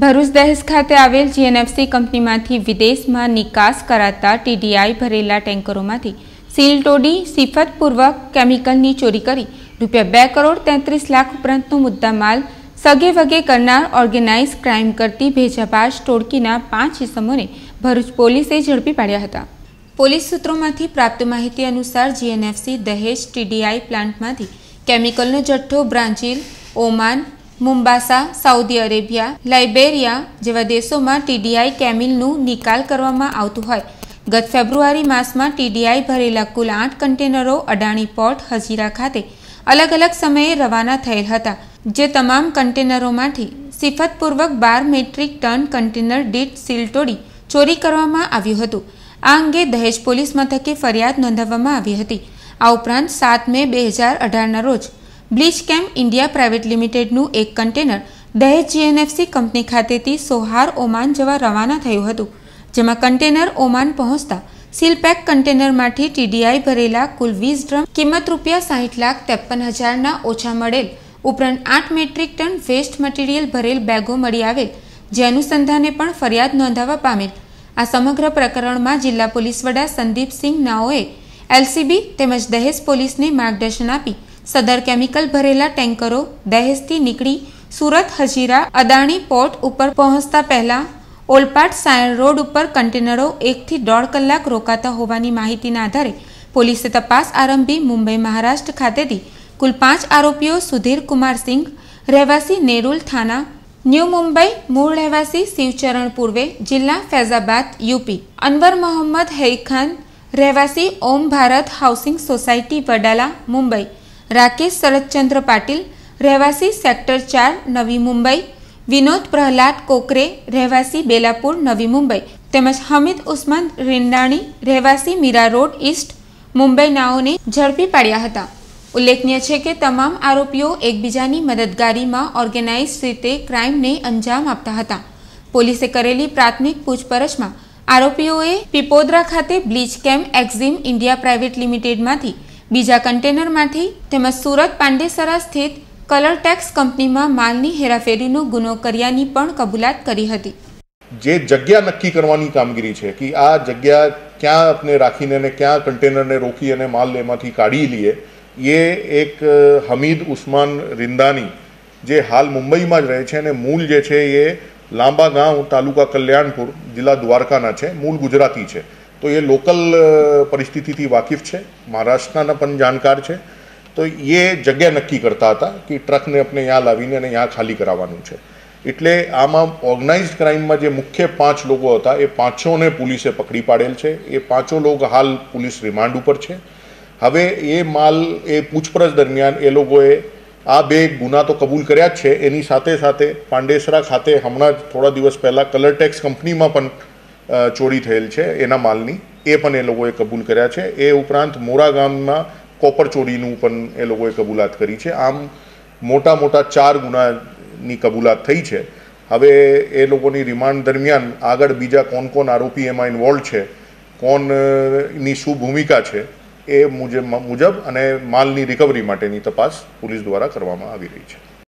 ભરૂચ દહેજ ખાતે આવેલ જીએનએફસી કંપનીમાંથી વિદેશમાં નિકાસ કરાતા ટીડીઆઈ ભરેલા ટેન્કરોમાંથી સીલ તોડી સિફતપૂર્વક કેમિકલની ચોરી કરી રૂપિયા બે કરોડ તેત્રીસ લાખ ઉપરાંતનો મુદ્દામાલ સગે વગે કરનાર ઓર્ગેનાઇઝ ક્રાઇમ કરતી ભેજાબાજ ટોળકીના પાંચ ઇસમોને ભરૂચ પોલીસે ઝડપી પાડ્યા હતા પોલીસ સૂત્રોમાંથી પ્રાપ્ત માહિતી અનુસાર જીએનએફસી દહેજ ટીડીઆઈ પ્લાન્ટમાંથી કેમિકલનો જથ્થો બ્રાન્ચિલ Oman Mombasa Saudi Arabia Liberia જેવા દેશોમાં ટીડીઆઈ કેમિલનું નિકાલ કરવામાં આવતું હોય ગત ફેબ્રુઆરી માસમાં ટીડીઆઈ ભરેલા કુલ આઠ કન્ટેનરો અડાણી પોર્ટ હજીરા ખાતે અલગ અલગ સમયે રવાના થયેલ હતા જે તમામ કન્ટેનરોમાંથી સિફતપૂર્વક બાર મેટ્રિક ટન કન્ટેનર દીઠ સીલ તોડી ચોરી કરવામાં આવ્યું હતું આ અંગે દહેજ પોલીસ મથકે ફરિયાદ નોંધાવવામાં આવી હતી આ ઉપરાંત સાત મે બે હજાર અઢારના રોજ બ્લીચ કેમ્પ ઇન્ડિયા પ્રાઇવેટ લિમિટેડનું એક કન્ટેનર દહેજ જીએનએફસી કંપની ખાતેથી સોહાર ઓમાન જવા રવાના થયું હતું જેમાં કન્ટેનર ઓમાન પહોંચતા સીલપેક કન્ટેનરમાંથી ટીડીઆઈ ભરેલા કુલ વીસ ડ્રમ કિંમત રૂપિયા સાહીઠ લાખ ત્રેપન હજારના ઓછા મળેલ ઉપરાંત આઠ મેટ્રિક ટન વેસ્ટ મટીરિયલ ભરેલ બેગો મળી આવેલ જે અનુસંધાને પણ ફરિયાદ નોંધાવવા પામેલ આ સમગ્ર પ્રકરણમાં જિલ્લા પોલીસ વડા સંદીપસિંહ નાઓએ એલસીબી તેમજ દહેજ પોલીસને માર્ગદર્શન આપી સદર કેમિકલ ભરેલા ટેન્કરો દહેજથી નીકળી સુરત હજીરા અદાણી પોર્ટ ઉપર પહોંચતા પહેલા ઓલપાટ સાયણ રોડ ઉપર કન્ટેનરો એકથી દોઢ કલાક રોકાતા હોવાની માહિતીના આધારે પોલીસે તપાસ આરંભી મુંબઈ મહારાષ્ટ્ર ખાતેથી કુલ પાંચ આરોપીઓ સુધીર કુમાર રહેવાસી નેરુલ થાના ન્યૂ મુંબઈ મૂળ રહેવાસી શિવચરણ પૂર્વે જિલ્લા ફૈઝાબાદ યુપી અનવર મોહમ્મદ હૈખાન રહેવાસી ઓમ ભારત હાઉસિંગ સોસાયટી વડાલા મુંબઈ રાકેશ શરદચંદ્ર પાટીલ રહેવાસી સેક્ટર ચાર નવી મુંબઈ વિનોદ પ્રહલાદ કોકરે રહેવાસી બેલાપુર નવી મુંબઈ તેમજ હમીદ ઉસ્માન રિંડાણી રહેવાસી મીરા રોડ ઈસ્ટ મુંબઈનાઓને ઝડપી પાડ્યા હતા ઉલ્લેખનીય છે કે તમામ આરોપીઓ એકબીજાની મદદગારીમાં ઓર્ગેનાઇઝ રીતે ક્રાઇમને અંજામ આપતા હતા પોલીસે કરેલી પ્રાથમિક પૂછપરછમાં આરોપીઓએ પીપોદરા ખાતે bleach camp exim India private લિમિટેડમાંથી બીજા કન્ટેનરમાંથી તેમજ સુરત પાંડેસરા સ્થિત કલર ટેક્સ કંપનીમાં માલની હેરાફેરીનો ગુનો કર્યાની પણ કબૂલાત કરી હતી જે જગ્યા નક્કી કરવાની કામગીરી છે કે આ જગ્યા ક્યાં આપણે રાખીને ને ક્યાં કન્ટેનરને રોકી અને માલ એમાંથી કાઢી લઈએ એ એક હમીદ ઉસ્માન રિંદાની જે હાલ મુંબઈમાં જ રહે છે અને મૂળ જે છે એ લાંબા ગાંવ તાલુકા કલ્યાણપુર જિલ્લા દ્વારકાના છે મૂળ ગુજરાતી છે તો એ લોકલ પરિસ્થિતિથી વાકેફ છે મહારાષ્ટ્રના પણ જાણકાર છે તો એ જગ્યા નક્કી કરતા હતા કે ટ્રકને આપણે ત્યાં લાવીને અને ત્યાં ખાલી કરાવવાનું છે એટલે આમાં ઓર્ગનાઇઝ ક્રાઇમમાં જે મુખ્ય પાંચ લોકો હતા એ પાંચોને પોલીસે પકડી પાડેલ છે એ પાંચો લોકો હાલ પોલીસ રિમાન્ડ ઉપર છે હવે એ માલ એ પૂછપરછ દરમિયાન એ લોકોએ આ બે ગુના તો કબૂલ કર્યા જ છે એની સાથે સાથે પાંડેસરા ખાતે હમણાં જ થોડા દિવસ પહેલાં કલર ટેક્સ કંપનીમાં પણ ચોરી થયેલ છે એના માલની એ પણ એ લોકોએ કબૂલ કર્યા છે એ ઉપરાંત મોરા ગામમાં કોપર ચોરીનું પણ એ લોકોએ કબૂલાત કરી છે આમ મોટા મોટા ચાર ગુનાની કબૂલાત થઈ છે હવે એ લોકોની રિમાન્ડ દરમિયાન આગળ બીજા કોણ કોણ આરોપી એમાં ઇન્વોલ્વ છે કોણની શું ભૂમિકા છે એ મુજબ મુજબ અને માલની રિકવરી માટેની તપાસ પોલીસ દ્વારા કરવામાં આવી રહી છે